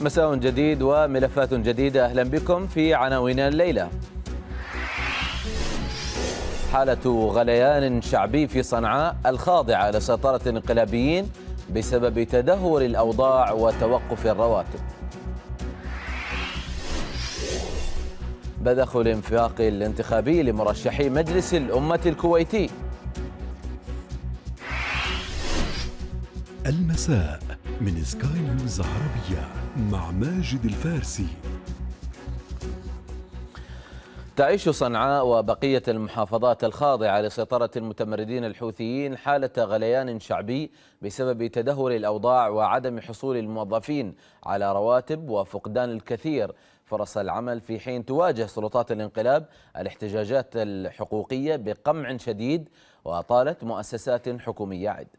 مساء جديد وملفات جديدة أهلا بكم في عناوين الليلة حالة غليان شعبي في صنعاء الخاضعة لسيطرة الانقلابيين بسبب تدهور الأوضاع وتوقف الرواتب بدخل الانفاق الانتخابي لمرشحي مجلس الأمة الكويتي المساء من سكاي نيوز عربيه مع ماجد الفارسي تعيش صنعاء وبقية المحافظات الخاضعة لسيطرة المتمردين الحوثيين حالة غليان شعبي بسبب تدهور الأوضاع وعدم حصول الموظفين على رواتب وفقدان الكثير فرص العمل في حين تواجه سلطات الانقلاب الاحتجاجات الحقوقية بقمع شديد وطالت مؤسسات حكومية عدة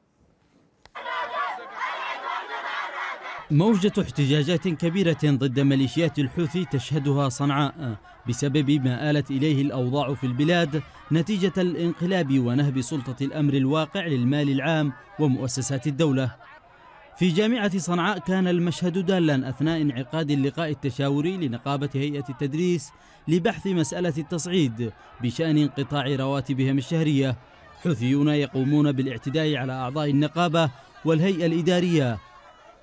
موجة احتجاجات كبيرة ضد ميليشيات الحوثي تشهدها صنعاء بسبب ما آلت إليه الأوضاع في البلاد نتيجة الانقلاب ونهب سلطة الأمر الواقع للمال العام ومؤسسات الدولة في جامعة صنعاء كان المشهد دالا أثناء انعقاد اللقاء التشاوري لنقابة هيئة التدريس لبحث مسألة التصعيد بشأن انقطاع رواتبهم الشهرية حوثيون يقومون بالاعتداء على أعضاء النقابة والهيئة الإدارية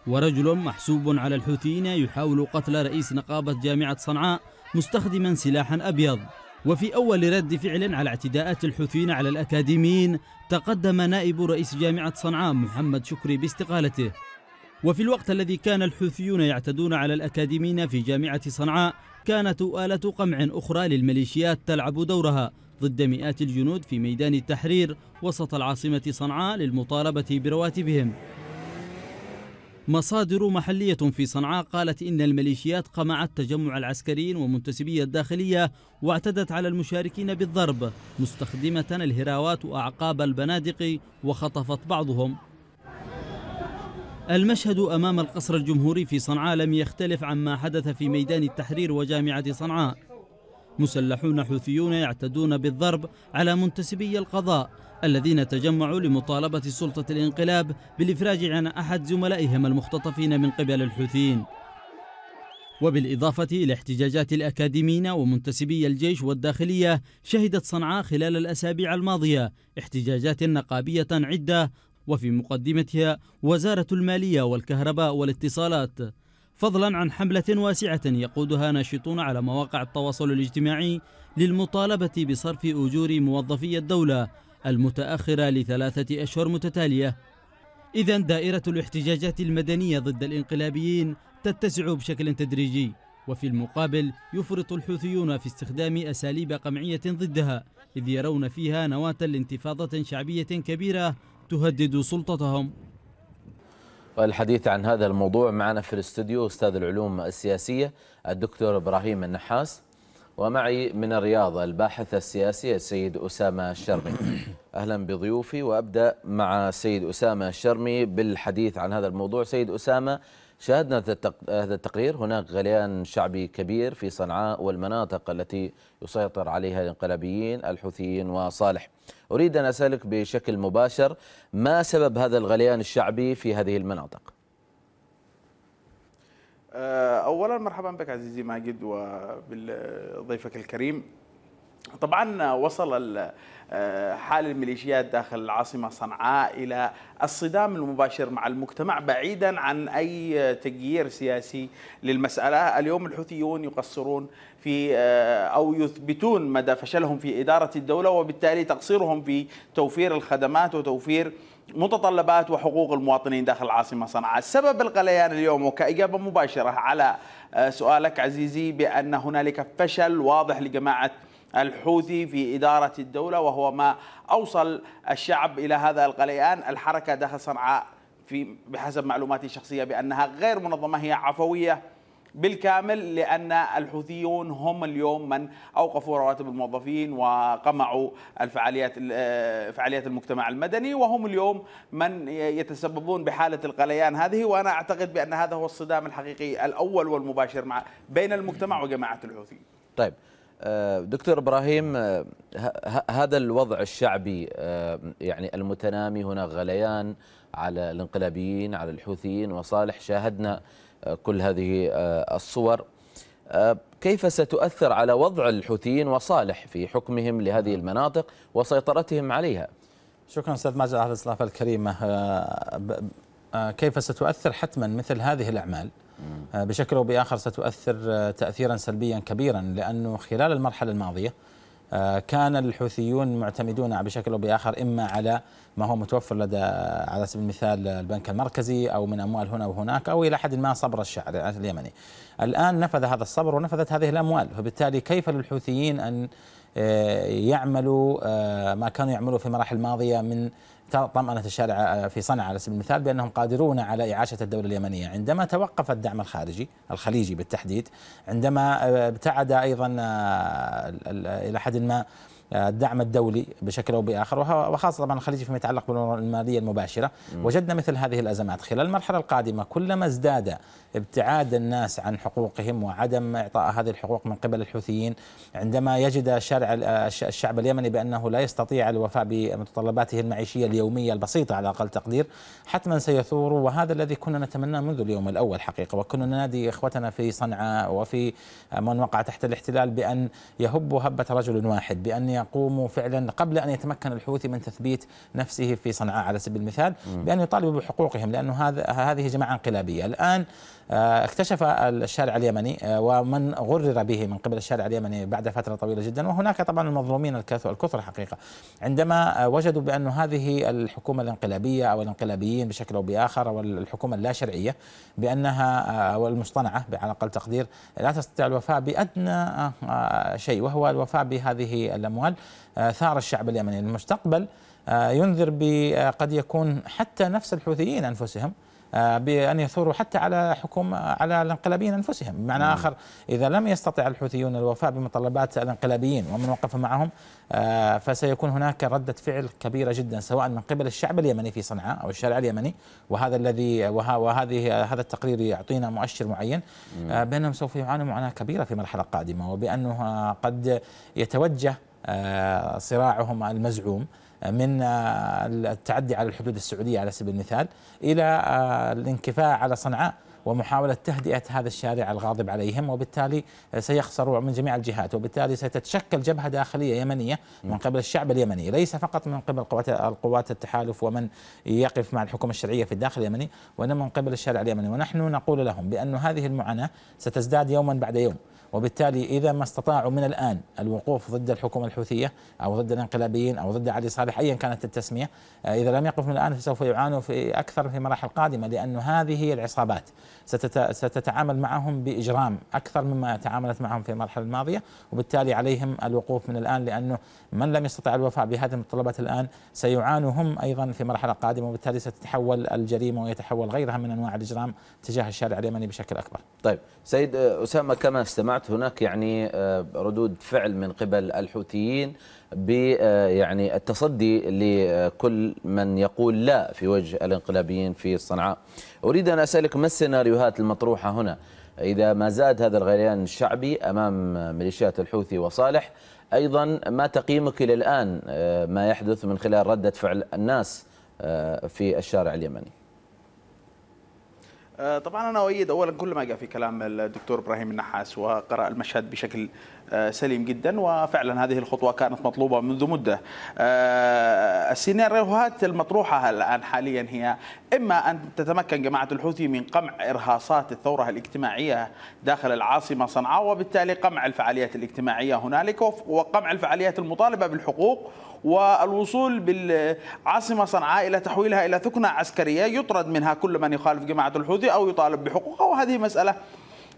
ورجل محسوب على الحوثيين يحاول قتل رئيس نقابة جامعة صنعاء مستخدما سلاحا أبيض وفي أول رد فعل على اعتداءات الحوثيين على الأكاديميين تقدم نائب رئيس جامعة صنعاء محمد شكري باستقالته وفي الوقت الذي كان الحوثيون يعتدون على الأكاديميين في جامعة صنعاء كانت آلة قمع أخرى للميليشيات تلعب دورها ضد مئات الجنود في ميدان التحرير وسط العاصمة صنعاء للمطالبة برواتبهم مصادر محلية في صنعاء قالت إن الميليشيات قمعت تجمع العسكريين ومنتسبي الداخلية واعتدت على المشاركين بالضرب مستخدمة الهراوات وأعقاب البنادق وخطفت بعضهم المشهد أمام القصر الجمهوري في صنعاء لم يختلف عما حدث في ميدان التحرير وجامعة صنعاء مسلحون حوثيون يعتدون بالضرب على منتسبي القضاء الذين تجمعوا لمطالبة سلطة الانقلاب بالإفراج عن أحد زملائهم المختطفين من قبل الحوثيين وبالإضافة إلى احتجاجات الأكاديميين ومنتسبي الجيش والداخلية شهدت صنعاء خلال الأسابيع الماضية احتجاجات نقابية عدة وفي مقدمتها وزارة المالية والكهرباء والاتصالات فضلا عن حملة واسعة يقودها ناشطون على مواقع التواصل الاجتماعي للمطالبة بصرف أجور موظفي الدولة المتأخرة لثلاثة أشهر متتالية إذا دائرة الاحتجاجات المدنية ضد الانقلابيين تتسع بشكل تدريجي وفي المقابل يفرط الحوثيون في استخدام أساليب قمعية ضدها إذ يرون فيها نواة لانتفاضة شعبية كبيرة تهدد سلطتهم والحديث عن هذا الموضوع معنا في الاستوديو أستاذ العلوم السياسية الدكتور إبراهيم النحاس ومعي من الرياض الباحث السياسي السيد أسامة الشرمي أهلا بضيوفي وأبدأ مع سيد أسامة الشرمي بالحديث عن هذا الموضوع سيد أسامة شاهدنا هذا التقرير هناك غليان شعبي كبير في صنعاء والمناطق التي يسيطر عليها الانقلابيين الحوثيين وصالح أريد أن أسألك بشكل مباشر ما سبب هذا الغليان الشعبي في هذه المناطق آه، اولا مرحبا بك عزيزي ماجد وبضيفك الكريم طبعا وصل آه، حال الميليشيات داخل العاصمة صنعاء إلى الصدام المباشر مع المجتمع بعيدا عن أي تغيير سياسي للمسألة اليوم الحوثيون يقصرون في آه، أو يثبتون مدى فشلهم في إدارة الدولة وبالتالي تقصيرهم في توفير الخدمات وتوفير متطلبات وحقوق المواطنين داخل العاصمة صنعاء سبب الغليان اليوم وكإجابة مباشرة على آه، سؤالك عزيزي بأن هنالك فشل واضح لجماعة الحوثي في إدارة الدولة وهو ما أوصل الشعب إلى هذا الغليان الحركة داخل صنعاء في بحسب معلوماتي الشخصية بأنها غير منظمة هي عفوية بالكامل لأن الحوثيون هم اليوم من أوقفوا رواتب الموظفين وقمعوا الفعاليات آه، فعاليات المجتمع المدني وهم اليوم من يتسببون بحالة القليان هذه وأنا أعتقد بأن هذا هو الصدام الحقيقي الأول والمباشر مع بين المجتمع وجماعة الحوثي طيب آه، دكتور ابراهيم آه، هذا الوضع الشعبي يعني المتنامي هنا غليان على الانقلابيين على الحوثيين وصالح شاهدنا كل هذه آه، الصور آه، كيف ستؤثر على وضع الحوثيين وصالح في حكمهم لهذه نعم. المناطق وسيطرتهم عليها شكرا استاذ ماجد على الاستضافه الكريمه آه، كيف ستؤثر حتما مثل هذه الاعمال بشكل او باخر ستؤثر تاثيرا سلبيا كبيرا لانه خلال المرحله الماضيه آه، كان الحوثيون معتمدون بشكل او باخر اما على ما هو متوفر لدى على سبيل المثال البنك المركزي او من اموال هنا وهناك او الى حد ما صبر الشعب اليمني. الان نفذ هذا الصبر ونفذت هذه الاموال فبالتالي كيف للحوثيين ان آه، يعملوا آه، ما كانوا يعملوا في المراحل الماضيه من طمأنة الشارع آه، في صنعاء على سبيل المثال بأنهم قادرون على إعاشة الدولة اليمنية عندما توقف الدعم الخارجي الخليجي بالتحديد عندما ابتعد أيضا إلى حد ما آه، الدعم الدولي بشكل او باخر وخاصه طبعا الخليجي فيما يتعلق بالامور الماليه المباشره وجدنا مثل هذه الازمات خلال المرحله القادمه كلما ازداد ابتعاد الناس عن حقوقهم وعدم اعطاء هذه الحقوق من قبل الحوثيين عندما يجد الشارع الشعب اليمني بانه لا يستطيع الوفاء بمتطلباته المعيشيه اليوميه البسيطه على اقل تقدير حتما سيثور وهذا الذي كنا نتمناه منذ اليوم الاول حقيقه وكنا ننادي اخوتنا في صنعاء وفي من وقع تحت الاحتلال بان يهبوا هبه رجل واحد بان يقوموا فعلا قبل أن يتمكن الحوثي من تثبيت نفسه في صنعاء على سبيل المثال بأن يطالبوا بحقوقهم لأنه هذا هذه جماعة انقلابية الآن آه، اكتشف الشارع اليمني آه، ومن غرر به من قبل الشارع اليمني بعد فترة طويلة جدا وهناك طبعا المظلومين الكثر حقيقة عندما وجدوا بأن هذه الحكومة الانقلابية أو الانقلابيين بشكل أو بآخر أو الحكومة اللا شرعية بأنها آه، أو المصطنعة على أقل تقدير لا تستطيع الوفاء بأدنى شيء وهو الوفاء بهذه الأموال ثار الشعب اليمني المستقبل ينذر بقد يكون حتى نفس الحوثيين أنفسهم آه، بأن يثوروا حتى على حكم على الانقلابيين أنفسهم بمعنى مم. نعم. آخر إذا لم يستطع الحوثيون الوفاء بمطلبات الانقلابيين ومن وقف معهم آه، فسيكون هناك ردة فعل كبيرة جدا سواء من قبل الشعب اليمني في صنعاء أو الشارع اليمني وهذا الذي وهذه هذا التقرير يعطينا مؤشر معين آه، بأنهم سوف يعانوا معاناة كبيرة في المرحلة القادمة وبأنه قد يتوجه صراعهم المزعوم من آه، التعدي على الحدود السعوديه على سبيل المثال الى آه، الانكفاء على صنعاء ومحاولة تهدئة هذا الشارع الغاضب عليهم وبالتالي سيخسروا من جميع الجهات وبالتالي ستتشكل جبهة داخلية يمنية من نعم. قبل الشعب اليمني ليس فقط من قبل قوات القوات التحالف ومن يقف مع الحكومة الشرعية في الداخل اليمني وإنما من قبل الشارع اليمني ونحن نقول لهم بأن هذه المعاناة ستزداد يوما بعد يوم وبالتالي إذا ما استطاعوا من الآن الوقوف ضد الحكومة الحوثية أو ضد الانقلابيين أو ضد علي صالح أيا كانت التسمية آه، إذا لم يقف من الآن سوف يعانوا في أكثر في مراحل قادمة لأن هذه هي العصابات ستتعامل معهم بإجرام أكثر مما تعاملت معهم في المرحلة الماضية وبالتالي عليهم الوقوف من الآن لأنه من لم يستطع الوفاء بهذه المتطلبات الآن سيعانوا هم أيضا في مرحلة قادمة وبالتالي ستتحول الجريمة ويتحول غيرها من أنواع الإجرام تجاه الشارع اليمني بشكل أكبر طيب سيد آه، أسامة كما استمعت هناك يعني آه، ردود فعل من قبل الحوثيين ب آه، يعني التصدي لكل من يقول لا في وجه الانقلابيين في صنعاء أريد أن أسألك ما السيناريوهات المطروحة هنا إذا ما زاد هذا الغليان الشعبي أمام ميليشيات الحوثي وصالح أيضا ما تقييمك إلى الآن آه، ما يحدث من خلال ردة فعل الناس في الشارع اليمني آه، طبعا انا اؤيد اولا كل ما جاء في كلام الدكتور ابراهيم النحاس وقرا المشهد بشكل آه، سليم جدا وفعلا هذه الخطوه كانت مطلوبه منذ مده. آه، السيناريوهات المطروحه الان حاليا هي اما ان تتمكن جماعه الحوثي من قمع ارهاصات الثوره الاجتماعيه داخل العاصمه صنعاء وبالتالي قمع الفعاليات الاجتماعيه هنالك وقمع الفعاليات المطالبه بالحقوق والوصول بالعاصمه صنعاء الى تحويلها الى ثكنه عسكريه يطرد منها كل من يخالف جماعه الحوثي السعودي أو يطالب بحقوقه وهذه مسألة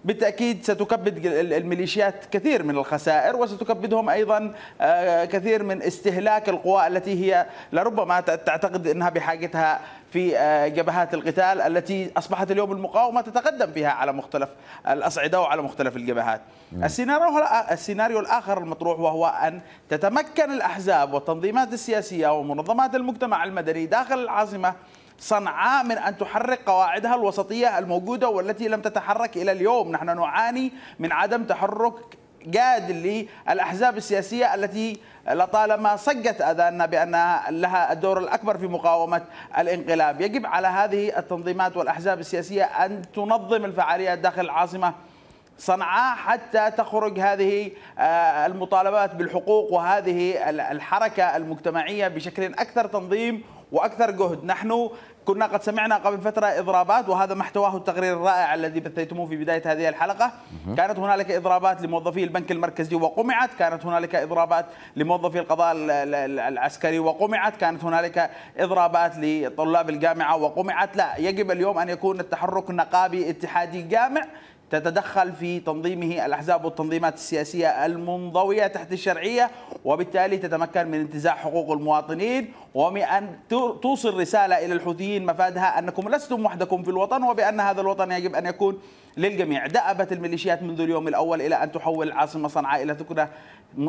بالتاكيد ستكبد الميليشيات كثير من الخسائر وستكبدهم ايضا آه، كثير من استهلاك القوى التي هي لربما تعتقد انها بحاجتها في آه، جبهات القتال التي اصبحت اليوم المقاومه تتقدم فيها على مختلف الاصعده وعلى مختلف الجبهات. السيناريو السيناريو الاخر المطروح وهو ان تتمكن الاحزاب والتنظيمات السياسيه ومنظمات المجتمع المدني داخل العاصمه صنعاء من أن تحرك قواعدها الوسطية الموجودة والتي لم تتحرك إلى اليوم نحن نعاني من عدم تحرك جاد للأحزاب السياسية التي لطالما صجت اذاننا بان لها الدور الاكبر في مقاومه الانقلاب، يجب على هذه التنظيمات والاحزاب السياسيه ان تنظم الفعاليات داخل العاصمه صنعاء حتى تخرج هذه آه، المطالبات بالحقوق وهذه الحركه المجتمعيه بشكل اكثر تنظيم واكثر جهد نحن كنا قد سمعنا قبل فترة إضرابات وهذا محتواه التقرير الرائع الذي بثيتموه في بداية هذه الحلقة كانت هنالك إضرابات لموظفي البنك المركزي وقمعت كانت هنالك إضرابات لموظفي القضاء العسكري وقمعت كانت هنالك إضرابات لطلاب الجامعة وقمعت لا يجب اليوم أن يكون التحرك نقابي اتحادي جامع تتدخل في تنظيمه الأحزاب والتنظيمات السياسية المنضوية تحت الشرعية وبالتالي تتمكن من انتزاع حقوق المواطنين ومن أن توصل رسالة إلى الحوثيين مفادها أنكم لستم وحدكم في الوطن وبأن هذا الوطن يجب أن يكون للجميع دأبت الميليشيات منذ اليوم الأول إلى أن تحول العاصمة صنعاء إلى تكنة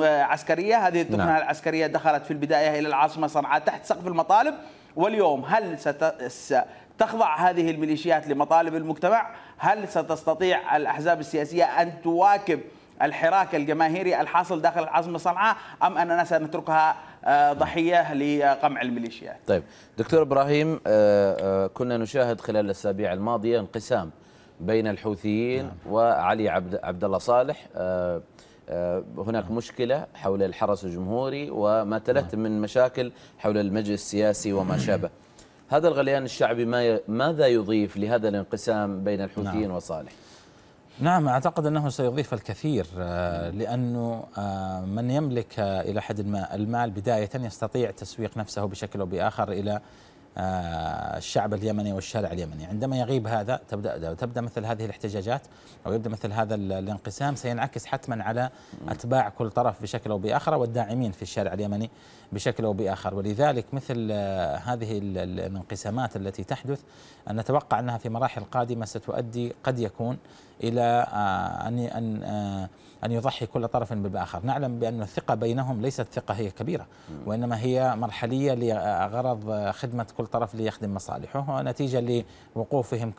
عسكرية هذه التكنة نعم. العسكرية دخلت في البداية إلى العاصمة صنعاء تحت سقف المطالب واليوم هل ست... تخضع هذه الميليشيات لمطالب المجتمع هل ستستطيع الأحزاب السياسية أن تواكب الحراك الجماهيري الحاصل داخل العاصمة صنعاء أم أننا سنتركها آه، ضحية لقمع الميليشيات طيب دكتور إبراهيم آه، آه، كنا نشاهد خلال الأسابيع الماضية انقسام بين الحوثيين نعم. وعلي عبد, عبد الله صالح هناك نعم. مشكلة حول الحرس الجمهوري وما نعم. تلت من مشاكل حول المجلس السياسي وما شابه هذا الغليان الشعبي ما ماذا يضيف لهذا الانقسام بين الحوثيين نعم. وصالح نعم أعتقد أنه سيضيف الكثير آه، لأنه آه، من يملك آه، إلى حد ما المال بداية يستطيع تسويق نفسه بشكل أو بآخر إلى الشعب اليمني والشارع اليمني عندما يغيب هذا تبدأ, تبدأ مثل هذه الاحتجاجات أو يبدأ مثل هذا الانقسام سينعكس حتما على أتباع كل طرف بشكل أو بآخر والداعمين في الشارع اليمني بشكل او باخر ولذلك مثل آه، هذه الانقسامات التي تحدث نتوقع انها في مراحل قادمه ستؤدي قد يكون الى آه، ان ان آه، أن يضحي كل طرف بالآخر نعلم بأن الثقة بينهم ليست ثقة هي كبيرة وإنما هي مرحلية لغرض خدمة كل طرف ليخدم مصالحه نتيجة لوقوفهم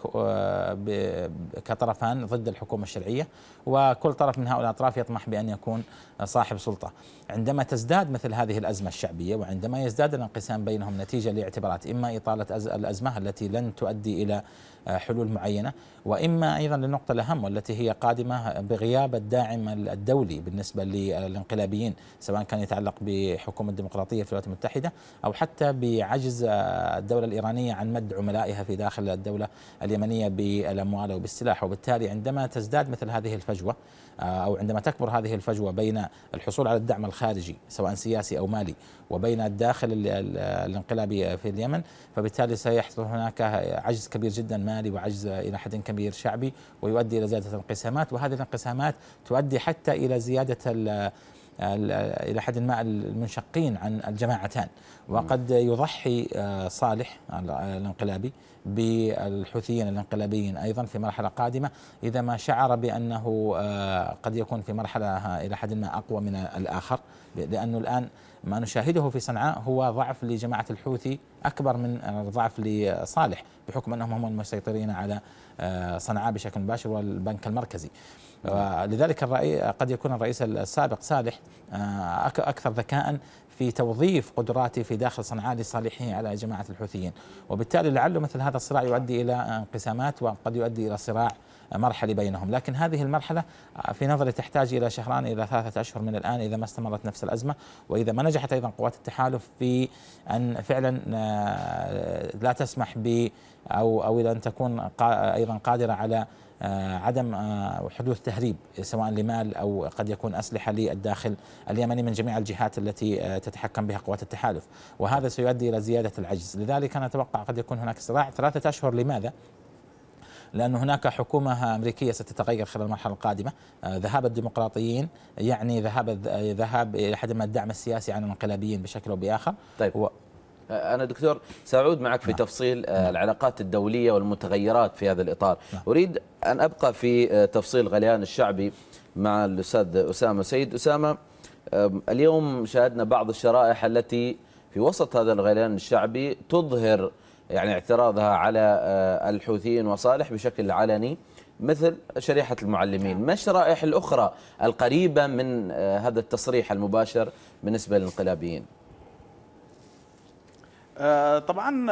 كطرفان ضد الحكومة الشرعية وكل طرف من هؤلاء الأطراف يطمح بأن يكون صاحب سلطة عندما تزداد مثل هذه الأزمة الشعبية وعندما يزداد الانقسام بينهم نتيجة لاعتبارات إما إطالة الأزمة التي لن تؤدي إلى حلول معينة وإما أيضا للنقطة الأهم والتي هي قادمة بغياب الداعم العمل الدولي بالنسبة للانقلابيين سواء كان يتعلق بحكومة الديمقراطية في الولايات المتحدة أو حتى بعجز الدولة الإيرانية عن مد عملائها في داخل الدولة اليمنية بالأموال وبالسلاح وبالتالي عندما تزداد مثل هذه الفجوة آه، او عندما تكبر هذه الفجوه بين الحصول على الدعم الخارجي سواء سياسي او مالي وبين الداخل الانقلابي في اليمن فبالتالي سيحصل هناك عجز كبير جدا مالي وعجز الى حد كبير شعبي ويؤدي الى زياده الانقسامات وهذه الانقسامات تؤدي حتى الى زياده إلى حد ما المنشقين عن الجماعتان وقد يضحي آه، صالح الانقلابي بالحوثيين الانقلابيين أيضا في مرحلة قادمة إذا ما شعر بأنه آه، قد يكون في مرحلة إلى حد ما أقوى من الآخر لأنه الآن ما نشاهده في صنعاء هو ضعف لجماعة الحوثي أكبر من الضعف لصالح بحكم أنهم هم المسيطرين على آه، صنعاء بشكل مباشر والبنك المركزي لذلك الرأي قد يكون الرئيس السابق صالح آه، أكثر ذكاء في توظيف قدراته في داخل صنعاء لصالحه على جماعة الحوثيين وبالتالي لعله مثل هذا الصراع يؤدي إلى انقسامات وقد يؤدي إلى صراع مرحلي بينهم لكن هذه المرحلة في نظري تحتاج إلى شهران إلى ثلاثة أشهر من الآن إذا ما استمرت نفس الأزمة وإذا ما نجحت أيضا قوات التحالف في أن فعلا آه، لا تسمح ب أو أو إلى أن تكون أيضا قادرة على آه، عدم آه، حدوث تهريب سواء لمال او قد يكون اسلحه للداخل اليمني من جميع الجهات التي تتحكم بها قوات التحالف، وهذا سيؤدي الى زياده العجز، لذلك انا اتوقع قد يكون هناك صراع ثلاثه اشهر لماذا؟ لأن هناك حكومة أمريكية ستتغير خلال المرحلة القادمة آه، ذهاب الديمقراطيين يعني ذهاب آه، ذهاب إلى حد ما الدعم السياسي عن الانقلابيين بشكل أو بآخر طيب و... آه، أنا دكتور سأعود معك في نعم. تفصيل نعم. العلاقات الدولية والمتغيرات في هذا الإطار نعم. أريد أن أبقى في تفصيل غليان الشعبي مع الأستاذ أسامة سيد أسامة اليوم شاهدنا بعض الشرائح التي في وسط هذا الغليان الشعبي تظهر يعني اعتراضها على آه، الحوثيين وصالح بشكل علني مثل شريحة المعلمين ما الشرائح الأخرى القريبة من آه، هذا التصريح المباشر بالنسبة للانقلابيين آه، طبعا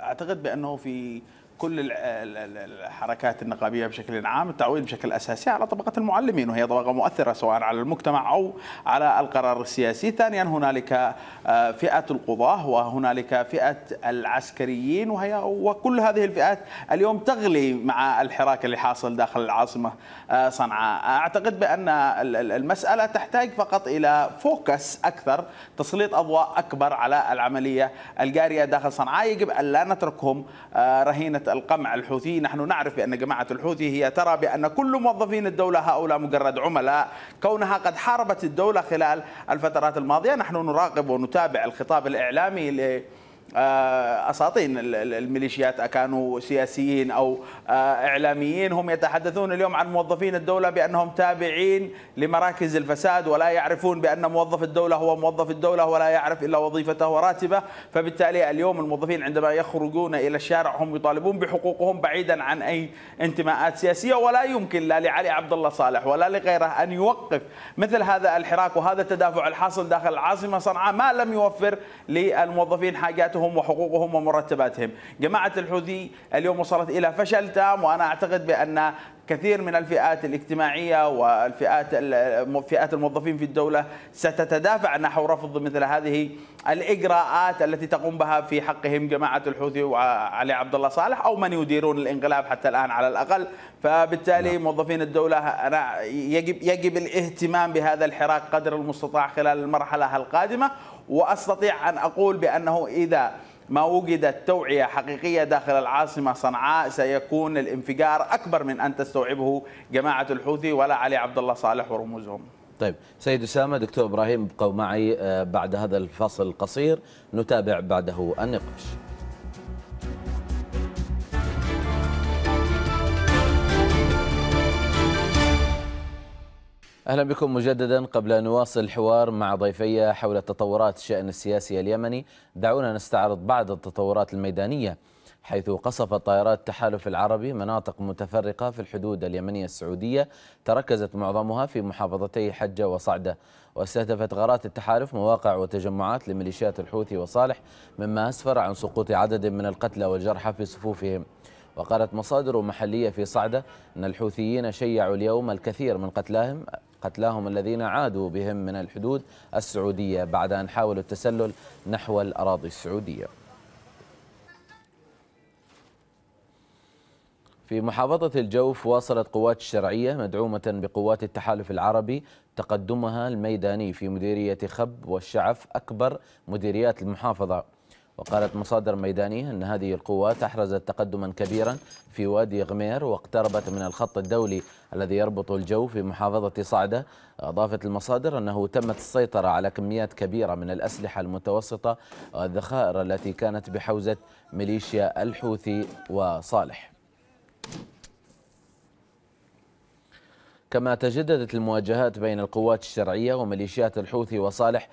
أعتقد بأنه في كل الحركات النقابيه بشكل عام التعويض بشكل اساسي على طبقه المعلمين وهي طبقه مؤثره سواء على المجتمع او على القرار السياسي، ثانيا هنالك آه، فئه القضاه وهنالك فئه العسكريين وهي وكل هذه الفئات اليوم تغلي مع الحراك اللي حاصل داخل العاصمه آه، صنعاء، اعتقد بان المساله تحتاج فقط الى فوكس اكثر، تسليط اضواء اكبر على العمليه الجاريه داخل صنعاء، يجب ان لا نتركهم آه، رهينه القمع الحوثي نحن نعرف بأن جماعة الحوثي هي ترى بأن كل موظفين الدولة هؤلاء مجرد عملاء كونها قد حاربت الدولة خلال الفترات الماضية نحن نراقب ونتابع الخطاب الإعلامي آه، اساطين الميليشيات اكانوا سياسيين او آه، اعلاميين هم يتحدثون اليوم عن موظفين الدوله بانهم تابعين لمراكز الفساد ولا يعرفون بان موظف الدوله هو موظف الدوله ولا يعرف الا وظيفته وراتبه فبالتالي اليوم الموظفين عندما يخرجون الى الشارع هم يطالبون بحقوقهم بعيدا عن اي انتماءات سياسيه ولا يمكن لا لعلي عبد الله صالح ولا لغيره ان يوقف مثل هذا الحراك وهذا التدافع الحاصل داخل العاصمه صنعاء ما لم يوفر للموظفين حاجاتهم حياتهم وحقوقهم ومرتباتهم جماعة الحوثي اليوم وصلت إلى فشل تام وأنا أعتقد بأن كثير من الفئات الاجتماعية والفئات فئات الموظفين في الدولة ستتدافع نحو رفض مثل هذه الإجراءات التي تقوم بها في حقهم جماعة الحوثي وعلي عبد الله صالح أو من يديرون الانقلاب حتى الآن على الأقل فبالتالي لا. نعم. موظفين الدولة أنا يجب يجب الاهتمام بهذا الحراك قدر المستطاع خلال المرحلة القادمة واستطيع ان اقول بانه اذا ما وجدت توعيه حقيقيه داخل العاصمه صنعاء سيكون الانفجار اكبر من ان تستوعبه جماعه الحوثي ولا علي عبد الله صالح ورموزهم. طيب سيد اسامه دكتور ابراهيم ابقوا معي آه، بعد هذا الفصل القصير نتابع بعده النقاش. أهلا بكم مجددا قبل أن نواصل الحوار مع ضيفي حول تطورات الشأن السياسي اليمني دعونا نستعرض بعض التطورات الميدانية حيث قصفت طائرات التحالف العربي مناطق متفرقة في الحدود اليمنية السعودية تركزت معظمها في محافظتي حجة وصعدة واستهدفت غارات التحالف مواقع وتجمعات لميليشيات الحوثي وصالح مما أسفر عن سقوط عدد من القتلى والجرحى في صفوفهم وقالت مصادر محلية في صعدة أن الحوثيين شيعوا اليوم الكثير من قتلاهم قتلاهم الذين عادوا بهم من الحدود السعودية بعد أن حاولوا التسلل نحو الأراضي السعودية في محافظة الجوف واصلت قوات الشرعية مدعومة بقوات التحالف العربي تقدمها الميداني في مديرية خب والشعف أكبر مديريات المحافظة وقالت مصادر ميدانية أن هذه القوات أحرزت تقدما كبيرا في وادي غمير واقتربت من الخط الدولي الذي يربط الجو في محافظة صعدة أضافت المصادر أنه تمت السيطرة على كميات كبيرة من الأسلحة المتوسطة والذخائر التي كانت بحوزة ميليشيا الحوثي وصالح كما تجددت المواجهات بين القوات الشرعية وميليشيات الحوثي وصالح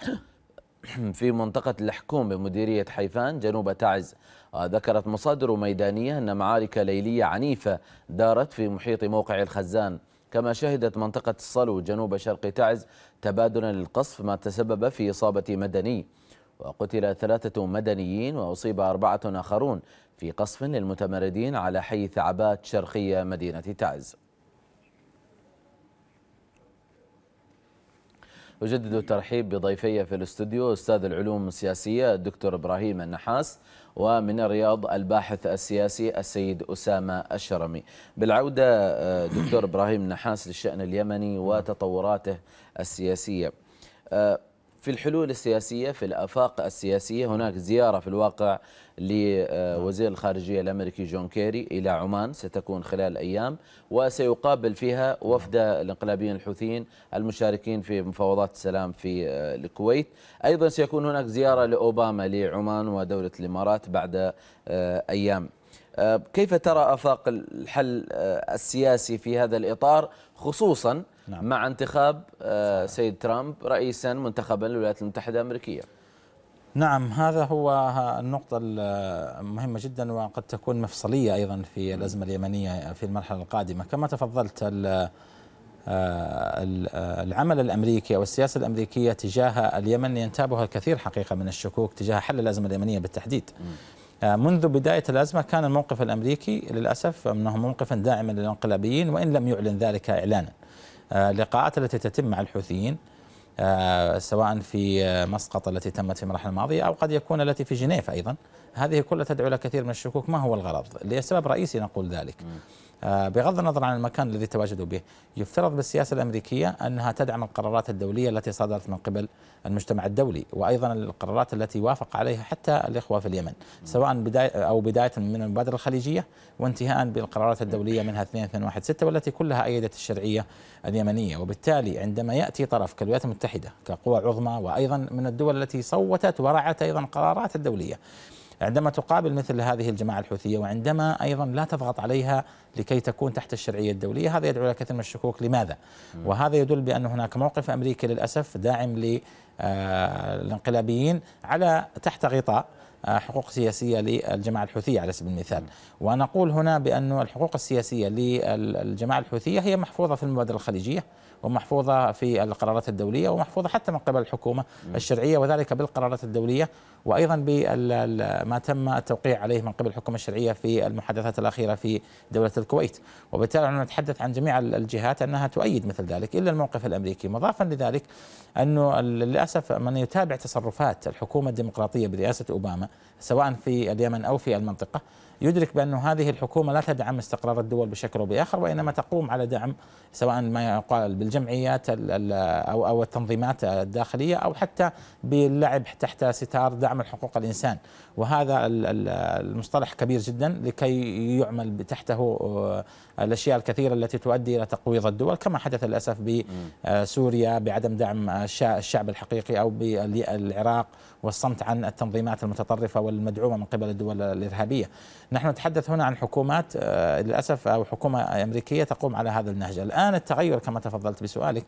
في منطقة الحكوم بمديرية حيفان جنوب تعز ذكرت مصادر ميدانية أن معارك ليلية عنيفة دارت في محيط موقع الخزان كما شهدت منطقة الصلو جنوب شرق تعز تبادلا للقصف ما تسبب في إصابة مدني وقتل ثلاثة مدنيين وأصيب أربعة آخرون في قصف للمتمردين على حي ثعبات شرقية مدينة تعز أجدد الترحيب بضيفي في الاستوديو أستاذ العلوم السياسية الدكتور إبراهيم النحاس ومن الرياض الباحث السياسي السيد أسامة الشرمي بالعودة آه، دكتور إبراهيم النحاس للشأن اليمني وتطوراته السياسية آه، في الحلول السياسية في الأفاق السياسية هناك زيارة في الواقع لوزير الخارجية الأمريكي جون كيري إلى عمان ستكون خلال أيام وسيقابل فيها وفد الانقلابيين الحوثيين المشاركين في مفاوضات السلام في آه، الكويت أيضا سيكون هناك زيارة لأوباما لعمان ودولة الإمارات بعد آه، أيام آه، كيف ترى أفاق الحل السياسي في هذا الإطار خصوصاً نعم. مع انتخاب آه، سيد ترامب رئيسا منتخبا للولايات المتحدة الأمريكية نعم هذا هو النقطة المهمة جدا وقد تكون مفصلية أيضا في الأزمة اليمنية في المرحلة القادمة كما تفضلت آه، آه، العمل الأمريكي أو السياسة الأمريكية تجاه اليمن ينتابها الكثير حقيقة من الشكوك تجاه حل الأزمة اليمنية بالتحديد منذ بداية الأزمة كان الموقف الأمريكي للأسف أنه موقفا داعما للانقلابيين وإن لم يعلن ذلك إعلانا آه، اللقاءات التي تتم مع الحوثيين آه، سواء في آه، مسقط التي تمت في المرحلة الماضية أو قد يكون التي في جنيف أيضا هذه كلها تدعو إلى كثير من الشكوك ما هو الغرض لسبب رئيسي نقول ذلك آه، بغض النظر عن المكان الذي تواجدوا به يفترض بالسياسة الأمريكية أنها تدعم القرارات الدولية التي صدرت من قبل المجتمع الدولي وأيضا القرارات التي وافق عليها حتى الإخوة في اليمن سواء بداية أو بداية من المبادرة الخليجية وانتهاء بالقرارات الدولية منها 2216 والتي كلها أيدت الشرعية اليمنية وبالتالي عندما يأتي طرف كالولايات المتحدة كقوى عظمى وأيضا من الدول التي صوتت ورعت أيضا القرارات الدولية عندما تقابل مثل هذه الجماعة الحوثية وعندما أيضا لا تضغط عليها لكي تكون تحت الشرعية الدولية هذا يدعو إلى كثير من الشكوك لماذا؟ وهذا يدل بأن هناك موقف أمريكي للأسف داعم آه، للانقلابيين على تحت غطاء آه، حقوق سياسية للجماعة الحوثية على سبيل المثال ونقول هنا بأن الحقوق السياسية للجماعة الحوثية هي محفوظة في المبادرة الخليجية ومحفوظة في القرارات الدولية ومحفوظة حتى من قبل الحكومة الشرعية وذلك بالقرارات الدولية وأيضا بما تم التوقيع عليه من قبل الحكومة الشرعية في المحادثات الأخيرة في دولة الكويت وبالتالي نحن نتحدث عن جميع الجهات أنها تؤيد مثل ذلك إلا الموقف الأمريكي مضافا لذلك أنه للأسف من يتابع تصرفات الحكومة الديمقراطية برئاسة أوباما سواء في اليمن أو في المنطقة يدرك بأن هذه الحكومة لا تدعم استقرار الدول بشكل أو بآخر وإنما تقوم على دعم سواء ما يقال بالجمعيات أو أو التنظيمات الداخلية أو حتى باللعب تحت ستار دعم حقوق الإنسان وهذا المصطلح كبير جدا لكي يعمل تحته آه، الأشياء الكثيرة التي تؤدي إلى تقويض الدول كما حدث للأسف بسوريا آه، بعدم دعم الشعب الحقيقي أو بالعراق والصمت عن التنظيمات المتطرفة والمدعومة من قبل الدول الإرهابية نحن نتحدث هنا عن حكومات آه، للأسف أو حكومة أمريكية تقوم على هذا النهج الآن التغير كما تفضلت بسؤالك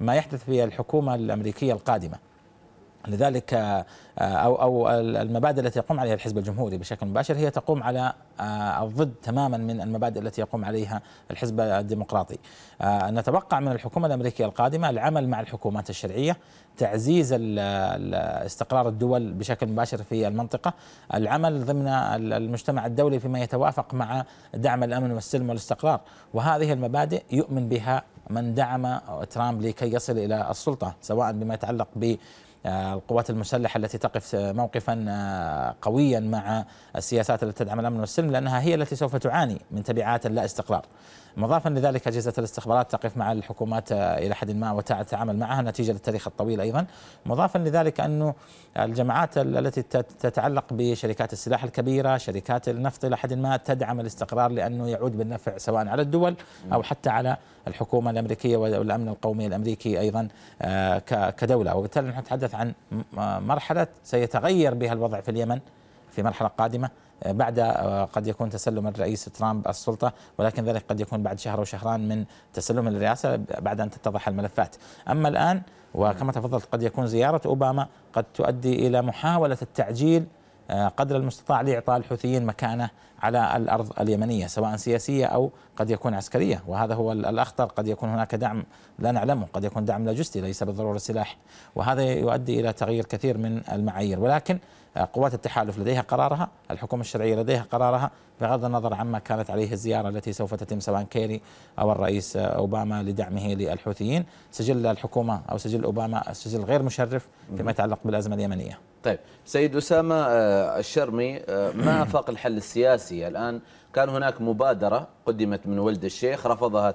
ما يحدث في الحكومة الأمريكية القادمة لذلك آه، او او المبادئ التي يقوم عليها الحزب الجمهوري بشكل مباشر هي تقوم على آه، الضد تماما من المبادئ التي يقوم عليها الحزب الديمقراطي. آه، نتوقع من الحكومه الامريكيه القادمه العمل مع الحكومات الشرعيه، تعزيز استقرار الدول بشكل مباشر في المنطقه، العمل ضمن المجتمع الدولي فيما يتوافق مع دعم الامن والسلم والاستقرار، وهذه المبادئ يؤمن بها من دعم ترامب لكي يصل الى السلطه، سواء بما يتعلق ب آه، القوات المسلحه التي تقف موقفا آه، قويا مع السياسات التي تدعم الامن والسلم لانها هي التي سوف تعاني من تبعات اللا استقرار. مضافا لذلك أجهزة الاستخبارات تقف مع الحكومات إلى حد ما وتتعامل معها نتيجة للتاريخ الطويل أيضا مضافا لذلك أنه الجماعات التي تتعلق بشركات السلاح الكبيرة شركات النفط إلى حد ما تدعم الاستقرار لأنه يعود بالنفع سواء على الدول أو حتى على الحكومة الأمريكية والأمن القومي الأمريكي أيضا آه، كدولة وبالتالي نحن نتحدث عن مرحلة سيتغير بها الوضع في اليمن في مرحلة قادمة آه، بعد آه، قد يكون تسلم الرئيس ترامب السلطه ولكن ذلك قد يكون بعد شهر او شهران من تسلم الرئاسه بعد ان تتضح الملفات اما الان وكما تفضلت قد يكون زياره اوباما قد تؤدي الى محاوله التعجيل آه، قدر المستطاع لاعطاء الحوثيين مكانه على الارض اليمنيه سواء سياسيه او قد يكون عسكريه وهذا هو الاخطر قد يكون هناك دعم لا نعلمه قد يكون دعم لوجستي ليس بالضروره سلاح وهذا يؤدي الى تغيير كثير من المعايير ولكن آه، قوات التحالف لديها قرارها الحكومة الشرعية لديها قرارها بغض النظر عما كانت عليه الزيارة التي سوف تتم سواء كيري أو الرئيس أوباما لدعمه للحوثيين سجل الحكومة أو سجل أوباما سجل غير مشرف فيما يتعلق بالأزمة اليمنية طيب سيد أسامة آه، الشرمي آه، ما آفاق الحل السياسي الآن كان هناك مبادرة قدمت من ولد الشيخ رفضها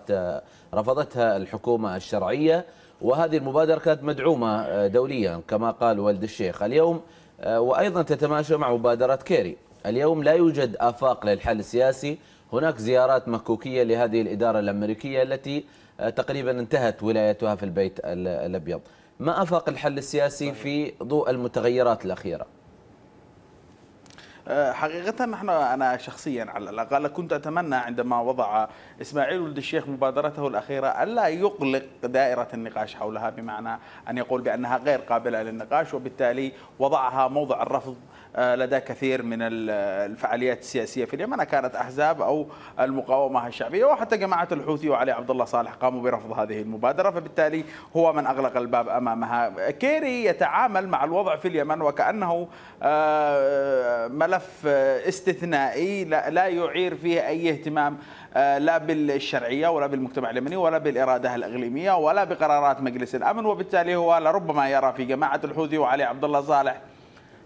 رفضتها الحكومة الشرعية وهذه المبادرة كانت مدعومة دوليا كما قال ولد الشيخ اليوم آه، وأيضا تتماشى مع مبادرة كيري اليوم لا يوجد آفاق للحل السياسي هناك زيارات مكوكية لهذه الإدارة الأمريكية التي آه، تقريبا انتهت ولايتها في البيت الأبيض ما أفاق الحل السياسي في ضوء المتغيرات الأخيرة آه، حقيقة نحن أنا شخصيا على الأقل كنت أتمنى عندما وضع إسماعيل ولد الشيخ مبادرته الأخيرة ألا يقلق دائرة النقاش حولها بمعنى أن يقول بأنها غير قابلة للنقاش وبالتالي وضعها موضع الرفض آه، لدى كثير من الفعاليات السياسيه في اليمن كانت احزاب او المقاومه الشعبيه وحتى جماعه الحوثي وعلي عبد الله صالح قاموا برفض هذه المبادره فبالتالي هو من اغلق الباب امامها كيري يتعامل مع الوضع في اليمن وكانه آه، ملف استثنائي لا يعير فيه اي اهتمام آه، لا بالشرعيه ولا بالمجتمع اليمني ولا بالاراده الاقليميه ولا بقرارات مجلس الامن وبالتالي هو لربما يرى في جماعه الحوثي وعلي عبد الله صالح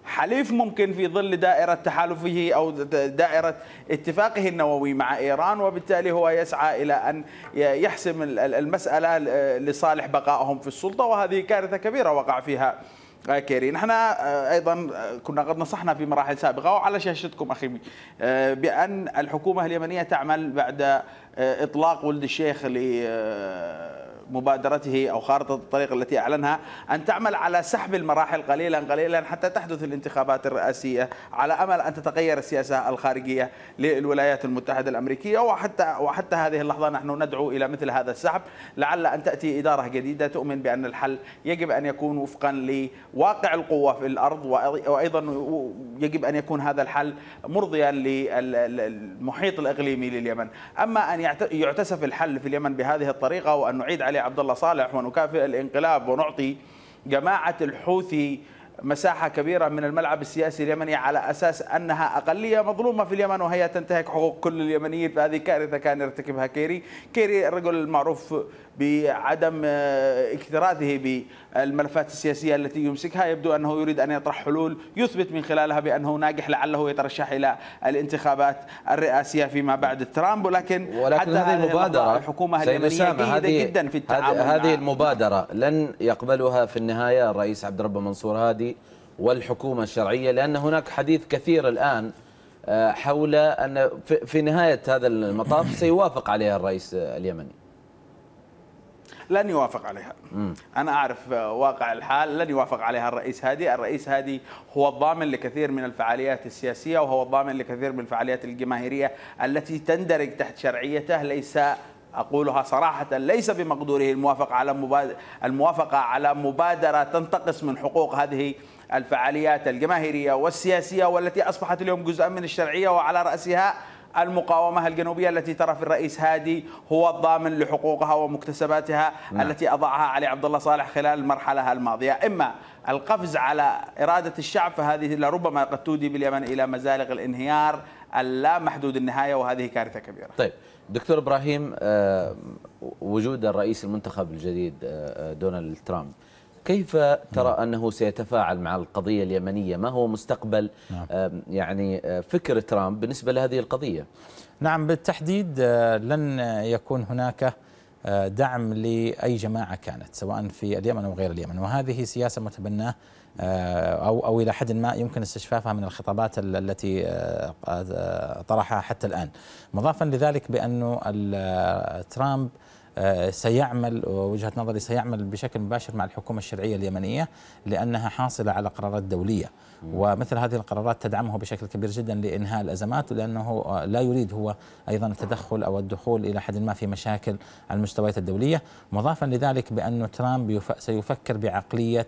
حليف ممكن في ظل دائرة تحالفه أو دائرة اتفاقه النووي مع إيران وبالتالي هو يسعى إلى أن يحسم المسألة لصالح بقائهم في السلطة وهذه كارثة كبيرة وقع فيها آه، كيري نحن آه، ايضا آه، كنا قد نصحنا في مراحل سابقه وعلى شاشتكم اخي بان الحكومه اليمنيه تعمل بعد اطلاق ولد الشيخ ل مبادرته أو خارطة الطريق التي أعلنها أن تعمل على سحب المراحل قليلا قليلا حتى تحدث الانتخابات الرئاسية على أمل أن تتغير السياسة الخارجية للولايات المتحدة الأمريكية وحتى وحتى هذه اللحظة نحن ندعو إلى مثل هذا السحب لعل أن تأتي إدارة جديدة تؤمن بأن الحل يجب أن يكون وفقا لواقع القوة في الأرض وأيضا يجب أن يكون هذا الحل مرضيا للمحيط الإقليمي لليمن أما أن يعتسف الحل في اليمن بهذه الطريقة وأن نعيد عليه عبد الله صالح ونكافئ الانقلاب ونعطي جماعة الحوثي مساحة كبيرة من الملعب السياسي اليمني على أساس أنها أقلية مظلومة في اليمن وهي تنتهك حقوق كل اليمنيين فهذه كارثة كان يرتكبها كيري كيري الرجل المعروف بعدم آه، اكتراثه بالملفات السياسية التي يمسكها يبدو أنه يريد أن يطرح حلول يثبت من خلالها بأنه ناجح لعله يترشح إلى الانتخابات الرئاسية فيما بعد ترامب ولكن, ولكن حتى هذه المبادرة الحكومة اليمنية جيدة جدا في التعامل هذه المبادرة لن يقبلها في النهاية الرئيس عبد الرب منصور هادي والحكومة الشرعية لأن هناك حديث كثير الآن آه، حول أن في نهاية هذا المطاف سيوافق عليها الرئيس اليمني لن يوافق عليها م. أنا أعرف آه، واقع الحال لن يوافق عليها الرئيس هادي الرئيس هادي هو الضامن لكثير من الفعاليات السياسية وهو الضامن لكثير من الفعاليات الجماهيرية التي تندرج تحت شرعيته ليس أقولها صراحة ليس بمقدوره الموافقة على مبادرة الموافقة على مبادرة تنتقص من حقوق هذه الفعاليات الجماهيرية والسياسية والتي أصبحت اليوم جزءا من الشرعية وعلى رأسها المقاومة الجنوبية التي ترى في الرئيس هادي هو الضامن لحقوقها ومكتسباتها نعم. التي أضعها علي عبد الله صالح خلال المرحلة الماضية إما القفز على إرادة الشعب فهذه لربما قد تودي باليمن إلى مزالق الانهيار اللا محدود النهاية وهذه كارثة كبيرة طيب دكتور إبراهيم آه، وجود الرئيس المنتخب الجديد آه، آه، دونالد ترامب كيف ترى نعم. أنه سيتفاعل مع القضية اليمنية ما هو مستقبل نعم. يعني آه، فكر ترامب بالنسبة لهذه القضية نعم بالتحديد آه، لن يكون هناك آه، دعم لأي جماعة كانت سواء في اليمن أو غير اليمن وهذه سياسة متبناه أو أو إلى حد ما يمكن استشفافها من الخطابات التي طرحها حتى الآن مضافا لذلك بأنه ترامب آه، سيعمل وجهه نظري سيعمل بشكل مباشر مع الحكومه الشرعيه اليمنيه لانها حاصله على قرارات دوليه ومثل هذه القرارات تدعمه بشكل كبير جدا لانهاء الازمات لانه آه، لا يريد هو ايضا التدخل او الدخول الى حد ما في مشاكل على المستويات الدوليه مضافا لذلك بان ترامب سيفكر بعقليه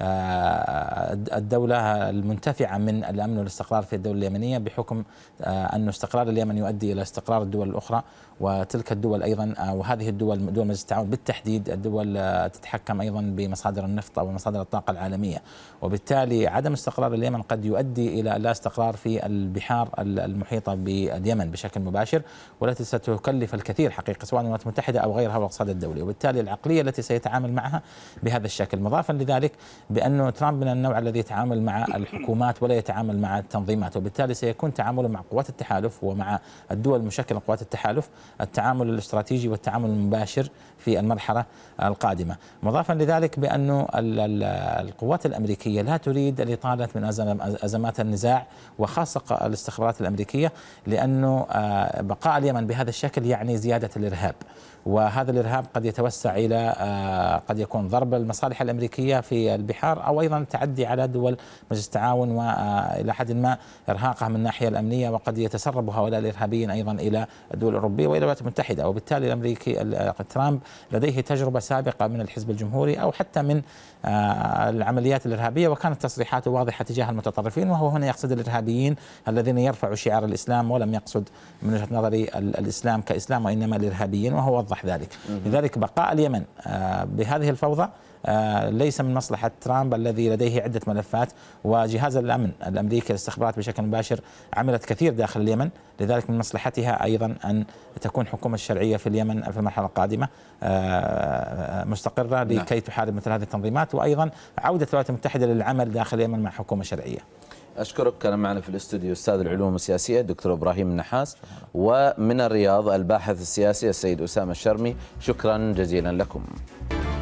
آه، الدولة المنتفعة من الأمن والاستقرار في الدولة اليمنية بحكم آه، أن استقرار اليمن يؤدي إلى استقرار الدول الأخرى وتلك الدول أيضا آه، وهذه الدول دول مجلس التعاون بالتحديد الدول تتحكم أيضا بمصادر النفط أو مصادر الطاقة العالمية وبالتالي عدم استقرار اليمن قد يؤدي إلى لا استقرار في البحار المحيطة باليمن بشكل مباشر والتي ستكلف الكثير حقيقة سواء الولايات المتحدة أو غيرها والاقتصاد الدولي وبالتالي العقلية التي سيتعامل معها بهذا الشكل مضافا لذلك بانه ترامب من النوع الذي يتعامل مع الحكومات ولا يتعامل مع التنظيمات وبالتالي سيكون تعامله مع قوات التحالف ومع الدول المشكله قوات التحالف التعامل الاستراتيجي والتعامل المباشر في المرحله القادمه مضافا لذلك بانه القوات الامريكيه لا تريد الاطاله من ازمات النزاع وخاصه الاستخبارات الامريكيه لانه آه، بقاء اليمن بهذا الشكل يعني زياده الارهاب وهذا الارهاب قد يتوسع الى آه، قد يكون ضرب المصالح الامريكيه في البحار او ايضا تعدي على دول مجلس التعاون والى آه، حد ما ارهاقها من الناحيه الامنيه وقد يتسرب هؤلاء الارهابيين ايضا الى الدول الاوروبيه والى الولايات المتحده وبالتالي الامريكي آه، ترامب لديه تجربه سابقه من الحزب الجمهوري او حتى من العمليات الارهابيه وكانت تصريحاته واضحه تجاه المتطرفين وهو هنا يقصد الارهابيين الذين يرفعوا شعار الاسلام ولم يقصد من وجهه نظري الاسلام كاسلام وانما الارهابيين وهو وضح يوضح ذلك لذلك بقاء اليمن آه، بهذه الفوضى آه، ليس من مصلحة ترامب الذي لديه عدة ملفات وجهاز الأمن الأمريكي الاستخبارات بشكل مباشر عملت كثير داخل اليمن لذلك من مصلحتها أيضا أن تكون حكومة الشرعية في اليمن في المرحلة القادمة آه، مستقرة لكي نعم. تحارب مثل هذه التنظيمات وأيضا عودة الولايات المتحدة للعمل داخل اليمن مع حكومة شرعية اشكرك كان معنا في الاستوديو استاذ العلوم السياسيه الدكتور ابراهيم النحاس ومن الرياض الباحث السياسي السيد اسامه الشرمي شكرا جزيلا لكم